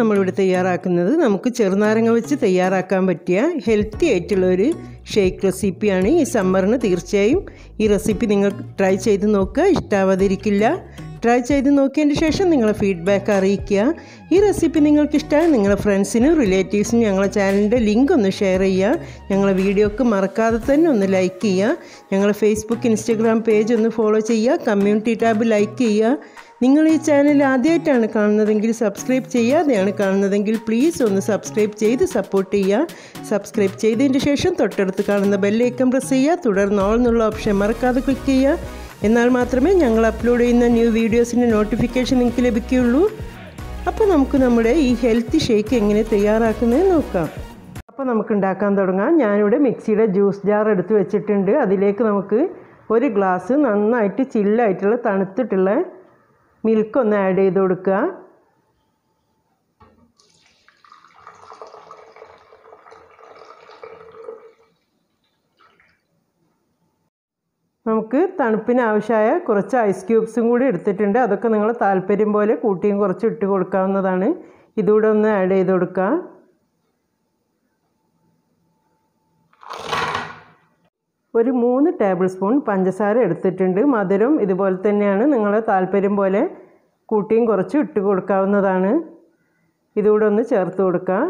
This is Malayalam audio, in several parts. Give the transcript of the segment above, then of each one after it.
നമ്മളിവിടെ തയ്യാറാക്കുന്നത് നമുക്ക് ചെറുനാരങ്ങ വെച്ച് തയ്യാറാക്കാൻ പറ്റിയ ഹെൽത്തി ആയിട്ടുള്ള ഒരു ഷേക്ക് റെസിപ്പിയാണ് ഈ സമ്മറിന് തീർച്ചയായും ഈ റെസിപ്പി നിങ്ങൾ ട്രൈ ചെയ്ത് നോക്കുക ഇഷ്ടാവാതിരിക്കില്ല ട്രൈ ചെയ്ത് നോക്കിയതിന് ശേഷം നിങ്ങളെ ഫീഡ്ബാക്ക് അറിയിക്കുക ഈ റെസിപ്പി നിങ്ങൾക്ക് ഇഷ്ടമായി നിങ്ങളുടെ ഫ്രണ്ട്സിനും റിലേറ്റീവ്സിനും ഞങ്ങളുടെ ചാനലിൻ്റെ ലിങ്ക് ഒന്ന് ഷെയർ ചെയ്യുക ഞങ്ങളെ വീഡിയോക്ക് മറക്കാതെ തന്നെ ഒന്ന് ലൈക്ക് ചെയ്യുക ഞങ്ങളുടെ ഫേസ്ബുക്ക് ഇൻസ്റ്റഗ്രാം പേജ് ഒന്ന് ഫോളോ ചെയ്യുക കമ്മ്യൂണിറ്റി ടാബ് ലൈക്ക് ചെയ്യുക നിങ്ങൾ ഈ ചാനൽ ആദ്യമായിട്ടാണ് കാണുന്നതെങ്കിൽ സബ്സ്ക്രൈബ് ചെയ്യാതെയാണ് കാണുന്നതെങ്കിൽ പ്ലീസ് ഒന്ന് സബ്സ്ക്രൈബ് ചെയ്ത് സപ്പോർട്ട് ചെയ്യുക സബ്സ്ക്രൈബ് ചെയ്തതിന് ശേഷം തൊട്ടടുത്ത് കാണുന്ന ബെല്ലൈക്കൺ പ്രസ് ചെയ്യുക തുടർന്ന് ഓൾ എന്നുള്ള ഓപ്ഷൻ മറക്കാതെ ക്ലിക്ക് ചെയ്യുക എന്നാൽ മാത്രമേ ഞങ്ങൾ അപ്ലോഡ് ചെയ്യുന്ന ന്യൂ വീഡിയോസിൻ്റെ നോട്ടിഫിക്കേഷൻ നിങ്ങൾക്ക് ലഭിക്കുകയുള്ളൂ അപ്പോൾ നമുക്ക് നമ്മുടെ ഈ ഹെൽത്ത് ഷേക്ക് എങ്ങനെ തയ്യാറാക്കുന്നത് നോക്കാം അപ്പോൾ നമുക്ക് ഉണ്ടാക്കാൻ തുടങ്ങാം ഞാനിവിടെ മിക്സിയുടെ ജ്യൂസ് ജാർ എടുത്ത് വെച്ചിട്ടുണ്ട് അതിലേക്ക് നമുക്ക് ഒരു ഗ്ലാസ് നന്നായിട്ട് ചില്ലായിട്ടുള്ള തണുത്തിട്ടുള്ള മിൽക്ക് ഒന്ന് ആഡ് ചെയ്ത് കൊടുക്കുക നമുക്ക് തണുപ്പിന് ആവശ്യമായ കുറച്ച് ഐസ് ക്യൂബ്സും കൂടി എടുത്തിട്ടുണ്ട് അതൊക്കെ നിങ്ങൾ താല്പര്യം പോലെ കൂട്ടിയും കുറച്ച് ഇട്ട് കൊടുക്കാവുന്നതാണ് ഇതുകൂടെ ഒന്ന് ആഡ് ചെയ്ത് കൊടുക്കുക ഒരു മൂന്ന് ടേബിൾ സ്പൂൺ പഞ്ചസാര എടുത്തിട്ടുണ്ട് മധുരം ഇതുപോലെ തന്നെയാണ് നിങ്ങളെ താല്പര്യം പോലെ കൂട്ടിയും കുറച്ച് ഇട്ട് കൊടുക്കാവുന്നതാണ് ഇതുകൂടെ ഒന്ന് ചേർത്ത് കൊടുക്കാം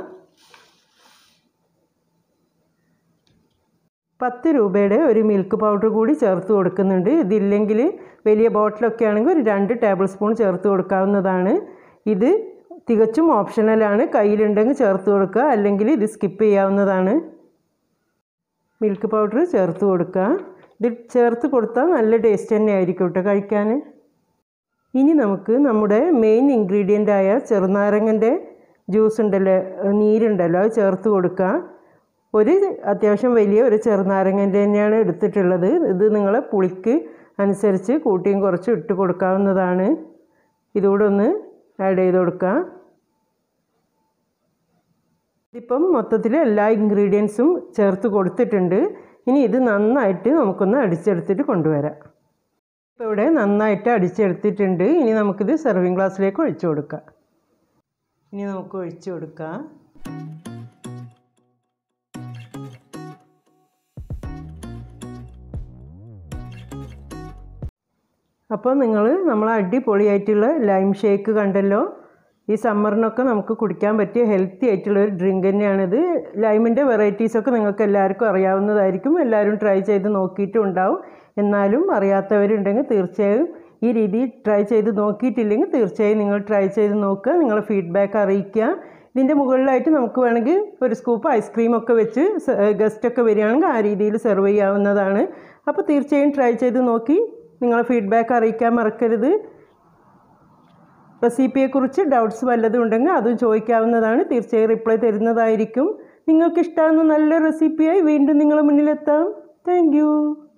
പത്ത് രൂപയുടെ ഒരു മിൽക്ക് പൗഡർ കൂടി ചേർത്ത് കൊടുക്കുന്നുണ്ട് ഇതില്ലെങ്കിൽ വലിയ ബോട്ടിലൊക്കെ ആണെങ്കിൽ ഒരു രണ്ട് ടേബിൾ സ്പൂൺ ചേർത്ത് കൊടുക്കാവുന്നതാണ് ഇത് തികച്ചും ഓപ്ഷണലാണ് കയ്യിലുണ്ടെങ്കിൽ ചേർത്ത് കൊടുക്കുക അല്ലെങ്കിൽ ഇത് സ്കിപ്പ് ചെയ്യാവുന്നതാണ് മിൽക്ക് പൗഡർ ചേർത്ത് കൊടുക്കുക ഇത് ചേർത്ത് കൊടുത്താൽ നല്ല ടേസ്റ്റ് തന്നെ ആയിരിക്കും കേട്ടോ കഴിക്കാൻ ഇനി നമുക്ക് നമ്മുടെ മെയിൻ ഇൻഗ്രീഡിയൻ്റായ ചെറുനാരങ്ങൻ്റെ ജ്യൂസ് ഉണ്ടല്ലോ നീരുണ്ടല്ലോ അത് ചേർത്ത് കൊടുക്കുക ഒരു അത്യാവശ്യം വലിയ ഒരു ചെറുനാരങ്ങൻ്റെ തന്നെയാണ് എടുത്തിട്ടുള്ളത് ഇത് നിങ്ങളെ പുളിക്ക് അനുസരിച്ച് കൂട്ടിയും കുറച്ച് ഇട്ട് കൊടുക്കാവുന്നതാണ് ഇതുകൂടെ ഒന്ന് ആഡ് ചെയ്ത് കൊടുക്കുക ഇതിപ്പം മൊത്തത്തിൽ എല്ലാ ഇൻഗ്രീഡിയൻസും ചേർത്ത് കൊടുത്തിട്ടുണ്ട് ഇനി ഇത് നന്നായിട്ട് നമുക്കൊന്ന് അടിച്ചെടുത്തിട്ട് കൊണ്ടുവരാം ഇപ്പോൾ ഇവിടെ നന്നായിട്ട് അടിച്ചെടുത്തിട്ടുണ്ട് ഇനി നമുക്കിത് സെർവിങ് ഗ്ലാസ്സിലേക്ക് ഒഴിച്ചു കൊടുക്കാം ഇനി നമുക്ക് ഒഴിച്ചു കൊടുക്കാം അപ്പോൾ നിങ്ങൾ നമ്മൾ അടിപൊളിയായിട്ടുള്ള ലൈം ഷേക്ക് കണ്ടല്ലോ ഈ സമ്മറിനൊക്കെ നമുക്ക് കുടിക്കാൻ പറ്റിയ ഹെൽത്തി ആയിട്ടുള്ള ഒരു ഡ്രിങ്ക് തന്നെയാണിത് ലൈമിൻ്റെ വെറൈറ്റീസൊക്കെ നിങ്ങൾക്ക് എല്ലാവർക്കും അറിയാവുന്നതായിരിക്കും എല്ലാവരും ട്രൈ ചെയ്ത് നോക്കിയിട്ടും ഉണ്ടാവും എന്നാലും അറിയാത്തവരുണ്ടെങ്കിൽ തീർച്ചയായും ഈ രീതി ട്രൈ ചെയ്ത് നോക്കിയിട്ടില്ലെങ്കിൽ തീർച്ചയായും നിങ്ങൾ ട്രൈ ചെയ്ത് നോക്കുക നിങ്ങളെ ഫീഡ്ബാക്ക് അറിയിക്കുക ഇതിൻ്റെ മുകളിലായിട്ട് നമുക്ക് വേണമെങ്കിൽ ഒരു സ്കൂപ്പ് ഐസ്ക്രീമൊക്കെ വെച്ച് ഗസ്റ്റൊക്കെ വരികയാണെങ്കിൽ ആ രീതിയിൽ സെർവ് ചെയ്യാവുന്നതാണ് അപ്പോൾ തീർച്ചയായും ട്രൈ ചെയ്ത് നോക്കി നിങ്ങളെ ഫീഡ്ബാക്ക് അറിയിക്കാൻ മറക്കരുത് റെസിപ്പിയെക്കുറിച്ച് ഡൗട്ട്സ് വല്ലതും ഉണ്ടെങ്കിൽ അതും ചോദിക്കാവുന്നതാണ് തീർച്ചയായും റിപ്ലൈ തരുന്നതായിരിക്കും നിങ്ങൾക്ക് ഇഷ്ടമാകുന്ന നല്ല റെസിപ്പിയായി വീണ്ടും നിങ്ങളുടെ മുന്നിലെത്താം താങ്ക്